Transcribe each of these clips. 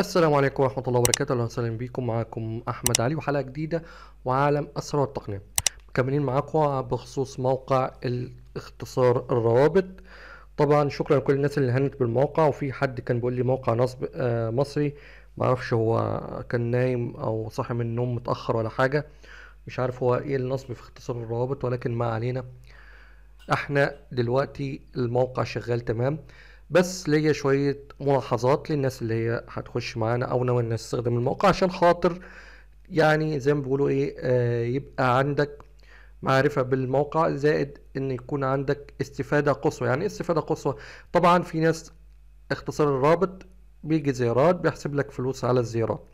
السلام عليكم ورحمة الله وبركاته أهلا وسهلا بيكم معاكم أحمد علي وحلقة جديدة وعالم اسرار التقنية مكملين معاكم بخصوص موقع اختصار الروابط طبعا شكرا لكل الناس اللي هنت بالموقع وفي حد كان بيقول لي موقع نصب آه، مصري معرفش هو كان نايم أو صاحي من النوم متأخر ولا حاجة مش عارف هو ايه النصب في اختصار الروابط ولكن ما علينا احنا دلوقتي الموقع شغال تمام بس ليا شوية ملاحظات للناس اللي هي هتخش معانا أو ناوي الناس تستخدم الموقع عشان خاطر يعني زي ما بيقولوا إيه آه يبقى عندك معرفة بالموقع زائد إن يكون عندك استفادة قصوى يعني إيه استفادة قصوى طبعا في ناس اختصار الرابط بيجي زيارات بيحسب لك فلوس على الزيارات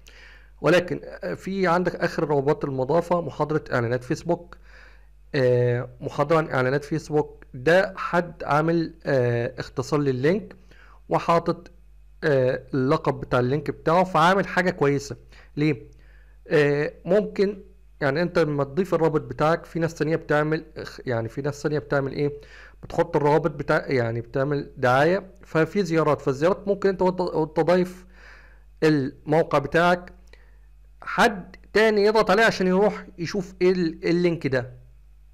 ولكن آه، في عندك آخر الروابط المضافة محاضرة إعلانات فيسبوك آه، محاضره عن اعلانات فيسبوك ده حد عامل آه، اختصار لللينك وحاطط آه، اللقب بتاع اللينك بتاعه فعامل حاجه كويسه ليه ممكن يعني انت لما تضيف الرابط بتاعك في ناس ثانيه بتعمل يعني في ناس ثانيه بتعمل ايه بتحط الروابط بتاع يعني بتعمل دعايه ففي زيارات فالزيارات ممكن انت وانت ضايف الموقع بتاعك حد تاني يضغط عليه عشان يروح يشوف ايه, إيه اللينك ده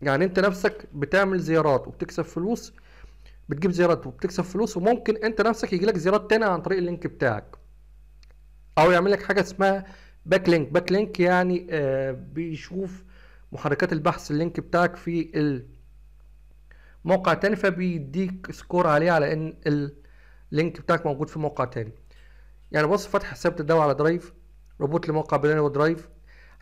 يعني انت نفسك بتعمل زيارات وبتكسب فلوس بتجيب زيارات وبتكسب فلوس وممكن انت نفسك يجي لك زيارات تانية عن طريق اللينك بتاعك او يعمل لك حاجه اسمها باك لينك باك لينك يعني آه بيشوف محركات البحث اللينك بتاعك في موقع تاني فبيديك سكور عليه على ان اللينك بتاعك موجود في موقع تاني يعني بص فتح حساب تداول على درايف روبوت لموقع بلاني ودرايف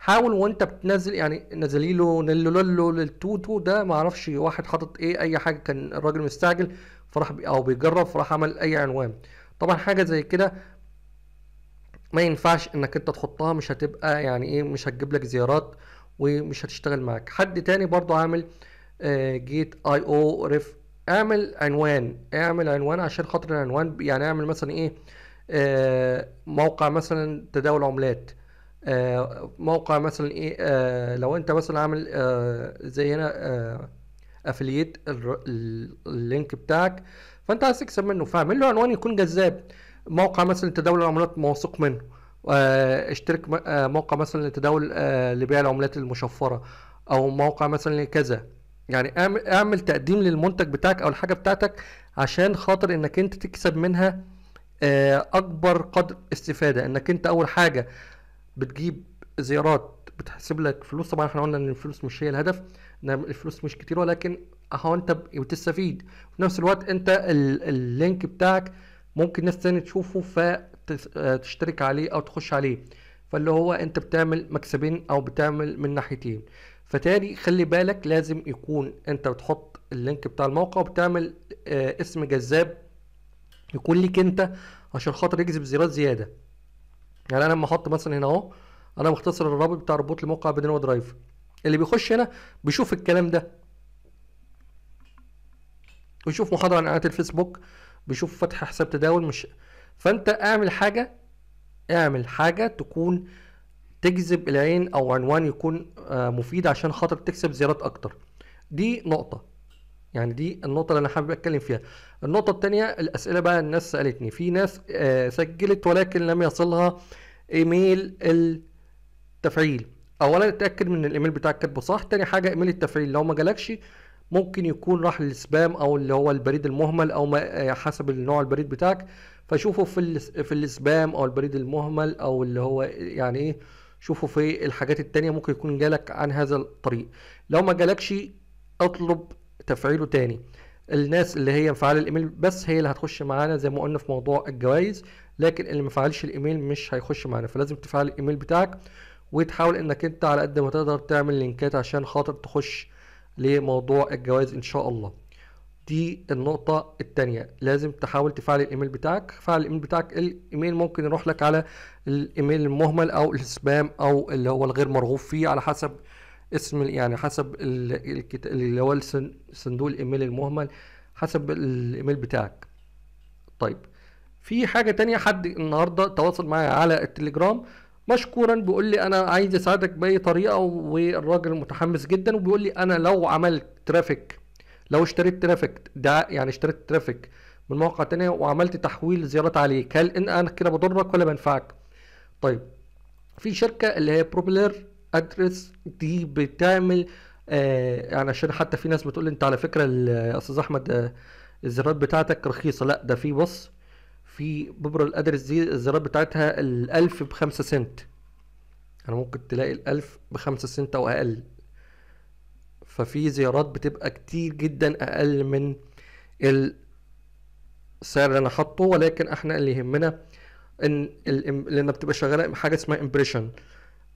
حاول وانت بتنزل يعني نزليله نلولولو للتوتو ده معرفش واحد حاطط ايه اي حاجه كان الراجل مستعجل فراح بي او بيجرب فراح عمل اي عنوان طبعا حاجه زي كده ما ينفعش انك انت تحطها مش هتبقى يعني ايه مش هتجيب لك زيارات ومش هتشتغل معاك حد تاني برضو عامل جيت اي او ريف اعمل عنوان اعمل عنوان عشان خاطر العنوان يعني اعمل مثلا ايه آه موقع مثلا تداول عملات آه، موقع مثلا ايه آه، لو انت مثلا عامل آه، زي هنا افلييت اللينك بتاعك فانت عايز تكسب منه فاعمل له عنوان يكون جذاب موقع مثلا تداول العملات موثوق منه اشترك موقع مثلا لتداول لبيع العملات المشفره او موقع مثلا لكذا يعني اعمل اعمل تقديم للمنتج بتاعك او الحاجه بتاعتك عشان خاطر انك انت تكسب منها اكبر قدر استفاده انك انت اول حاجه بتجيب زيارات بتحسب لك فلوس طبعا احنا قلنا ان الفلوس مش هي الهدف ان الفلوس مش كتير ولكن اهو انت بتستفيد في نفس الوقت انت اللينك بتاعك ممكن ناس تاني تشوفه فتشترك آه، عليه او تخش عليه فاللي هو انت بتعمل مكسبين او بتعمل من ناحيتين فتاني خلي بالك لازم يكون انت بتحط اللينك بتاع الموقع وبتعمل آه، اسم جذاب يكون ليك انت عشان خاطر يجذب زيارات زياده يعني انا لما احط مثلا هنا اهو انا مختصر الرابط بتاع ربط لموقع بدينامو درايف اللي بيخش هنا بيشوف الكلام ده ويشوف محاضره عن قناه الفيسبوك بيشوف فتح حساب تداول مش فانت اعمل حاجه اعمل حاجه تكون تجذب العين او عنوان يكون آه، مفيد عشان خاطر تكسب زيارات اكتر دي نقطه يعني دي النقطة اللي أنا حابب أتكلم فيها. النقطة التانية الأسئلة بقى الناس سألتني، في ناس آه، سجلت ولكن لم يصلها إيميل التفعيل. أولا اتأكد من الإيميل بتاعك كاتبه صح، تاني حاجة إيميل التفعيل لو ما جالكش ممكن يكون راح للسبام او اللي هو البريد المهمل او ما آه، حسب النوع البريد بتاعك فشوفه في في السبام او البريد المهمل او اللي هو يعني ايه شوفه في الحاجات التانية ممكن يكون جالك عن هذا الطريق لو ما جالكش اطلب تفعيله تاني الناس اللي هي مفعله الايميل بس هي اللي هتخش معانا زي ما قلنا في موضوع الجوائز لكن اللي مفعلش الايميل مش هيخش معانا فلازم تفعل الايميل بتاعك وتحاول انك انت على قد ما تقدر تعمل لينكات عشان خاطر تخش لموضوع الجوائز ان شاء الله دي النقطة التانية لازم تحاول تفعل الايميل بتاعك فعل الايميل بتاعك الايميل ممكن يروح لك على الايميل المهمل او السبام او اللي هو الغير مرغوب فيه على حسب اسم يعني حسب اللي هو صندوق الايميل المهمل حسب الايميل بتاعك طيب في حاجة تانية حد النهاردة تواصل معايا على التليجرام مشكورا بيقول لي انا عايز اساعدك باي طريقة والراجل متحمس جدا وبيقول لي انا لو عملت ترافيك لو اشتريت ترافيك ده يعني اشتريت ترافيك من موقع تاني وعملت تحويل زيارات عليك هل ان انا كده بضرك ولا بنفعك طيب في شركة اللي هي بروبلر ادرس دي بتعمل آه يعني عشان حتى في ناس بتقول انت على فكره الاستاذ آه، احمد آه بتاعتك رخيصه لا ده في بص في ببرة الادرس دي الزرار بتاعتها الالف بخمسة سنت انا يعني ممكن تلاقي الالف بخمسة سنت او اقل ففي زيارات بتبقى كتير جدا اقل من السعر اللي انا حاطه ولكن احنا اللي يهمنا ان لان بتبقى شغاله حاجه اسمها امبريشن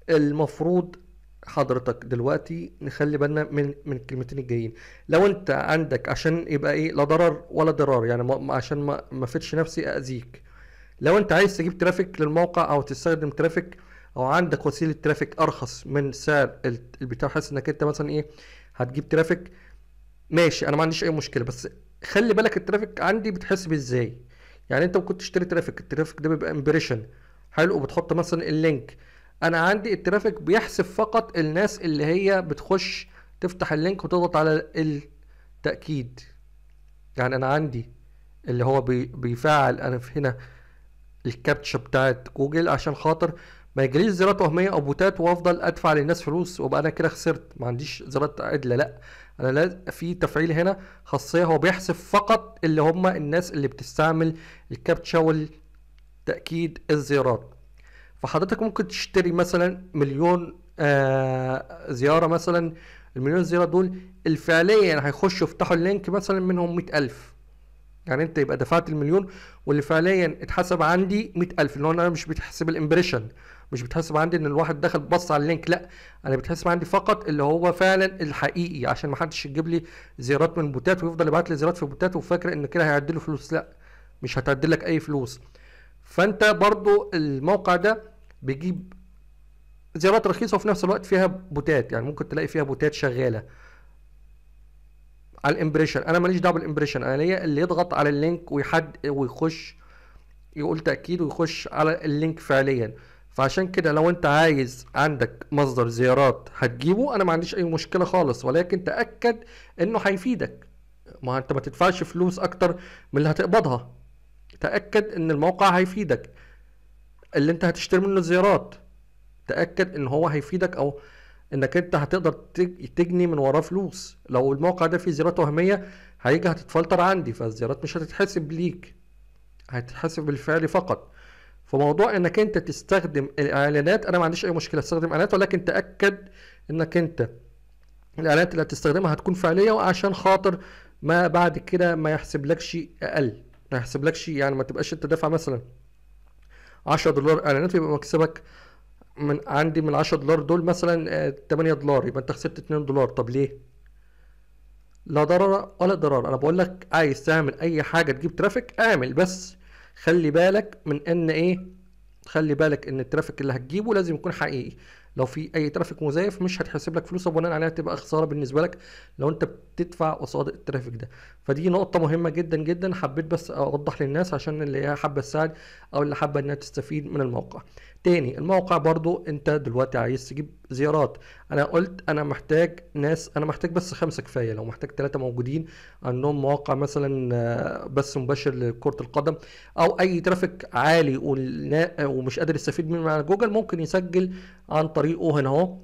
المفروض حضرتك دلوقتي نخلي بالنا من من الكلمتين الجايين لو انت عندك عشان يبقى ايه لا ضرر ولا ضرار يعني ما عشان ما ما فدش نفسي اذيك لو انت عايز تجيب ترافيك للموقع او تستخدم ترافيك او عندك وسيله ترافيك ارخص من سعر البتاع حاسس انك انت مثلا ايه هتجيب ترافيك ماشي انا ما عنديش اي مشكله بس خلي بالك الترافيك عندي بتحسب ازاي يعني انت ممكن تشتري ترافيك الترافيك ده بيبقى امبريشن حلو وبتحط مثلا اللينك انا عندي الترافيك بيحسب فقط الناس اللي هي بتخش تفتح اللينك وتضغط على التاكيد يعني انا عندي اللي هو بيفعل انا في هنا الكابتشا بتاعت جوجل عشان خاطر ما يجريش زيارات وهميه او بوتات وافضل ادفع للناس فلوس وابقى انا كده خسرت ما عنديش زيارات عدله لا انا لا في تفعيل هنا خاصيه هو بيحسب فقط اللي هم الناس اللي بتستعمل الكابتشا والتاكيد الزيارات فحضرتك ممكن تشتري مثلا مليون آه زياره مثلا المليون زياره دول الفعلية يعني هيخشوا يفتحوا اللينك مثلا منهم مئة ألف يعني انت يبقى دفعت المليون واللي فعليا اتحسب عندي مئة ألف اللي هو انا مش بتحسب الامبريشن مش بتحسب عندي ان الواحد دخل بص على اللينك لا انا بتحسب عندي فقط اللي هو فعلا الحقيقي عشان ما حدش يجيب لي زيارات من بوتات ويفضل يبعت لي زيارات في بوتات وفاكر ان كده هيعدله فلوس لا مش هتعدل لك اي فلوس فانت برضو الموقع ده بيجيب زيارات رخيصه وفي نفس الوقت فيها بوتات يعني ممكن تلاقي فيها بوتات شغاله على الامبريشن انا ماليش دعوه بالامبريشن انا ليا اللي يضغط على اللينك ويحد ويخش يقول تاكيد ويخش على اللينك فعليا فعشان كده لو انت عايز عندك مصدر زيارات هتجيبه انا ما عنديش اي مشكله خالص ولكن تاكد انه هيفيدك ما انت ما تدفعش فلوس اكتر من اللي هتقبضها تاكد ان الموقع هيفيدك اللي انت هتشتري منه زيارات تاكد ان هو هيفيدك او انك انت هتقدر تجني من وراه فلوس لو الموقع ده فيه زيارات وهميه هيجي هتتفلتر عندي فالزيارات مش هتتحسب ليك هتتحسب بالفعل فقط فموضوع انك انت تستخدم الاعلانات انا ما عنديش اي مشكله استخدم اعلانات ولكن تاكد انك انت الاعلانات اللي هتستخدمها هتكون فعليه وعشان خاطر ما بعد كده ما يحسبلكش اقل ما يحسبلكش يعني ما تبقاش انت دافع مثلا 10 دولار اعلانات يبقى مكسبك من عندي من 10 دولار دول مثلا 8 آه، دولار يبقى انت خسرت 2 دولار طب ليه لا ضرر ولا ضرار انا بقول لك عايز تعمل اي حاجه تجيب ترافيك اعمل بس خلي بالك من ان ايه خلي بالك ان الترافيك اللي هتجيبه لازم يكون حقيقي لو في اي ترافيك مزيف مش هتحسب لك فلوسها وبناء عليها تبقى خساره بالنسبه لك لو انت بتدفع قصاد الترافيك ده فدي نقطه مهمه جدا جدا حبيت بس اوضح للناس عشان اللي هي حابه تساعد او اللي حابه انها تستفيد من الموقع تاني الموقع برضو انت دلوقتي عايز تجيب زيارات انا قلت انا محتاج ناس انا محتاج بس خمسة كفاية لو محتاج ثلاثة موجودين عندهم مواقع مثلا آه، بس مباشر لكرة القدم او اي ترافيك عالي ومش قادر يستفيد منه على جوجل ممكن يسجل عن طريقه هنا اهو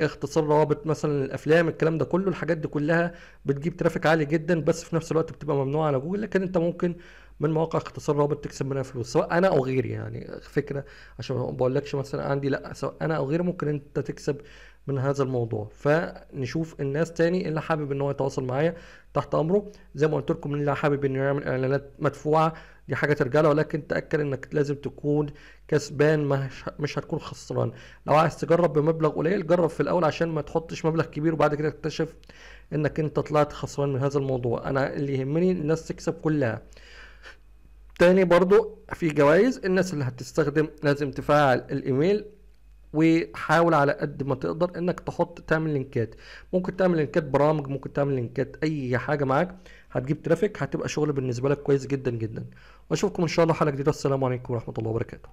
اختصار روابط مثلا الافلام الكلام ده كله الحاجات دي كلها بتجيب ترافيك عالي جدا بس في نفس الوقت بتبقى ممنوعه على جوجل لكن انت ممكن من مواقع اختصار روابط تكسب منها فلوس سواء انا او غيري يعني فكره عشان ما بقولكش مثلا عندي لا سواء انا او غيري ممكن انت تكسب من هذا الموضوع فنشوف الناس تاني اللي حابب ان هو يتواصل معايا تحت امره زي ما قلت لكم اللي حابب انه يعمل اعلانات مدفوعه دي حاجه ترجع له ولكن تاكد انك لازم تكون كسبان مش, مش هتكون خسران لو عايز تجرب بمبلغ قليل جرب في الاول عشان ما تحطش مبلغ كبير وبعد كده تكتشف انك انت طلعت خسران من هذا الموضوع انا اللي يهمني الناس تكسب كلها تاني برضو في جوائز الناس اللي هتستخدم لازم تفعل الايميل وحاول على قد ما تقدر انك تحط تعمل لينكات ممكن تعمل لينكات برامج ممكن تعمل لينكات اي حاجه معاك هتجيب ترافيك هتبقى شغل بالنسبه لك كويس جدا جدا واشوفكم ان شاء الله حلقه جديده السلام عليكم ورحمه الله وبركاته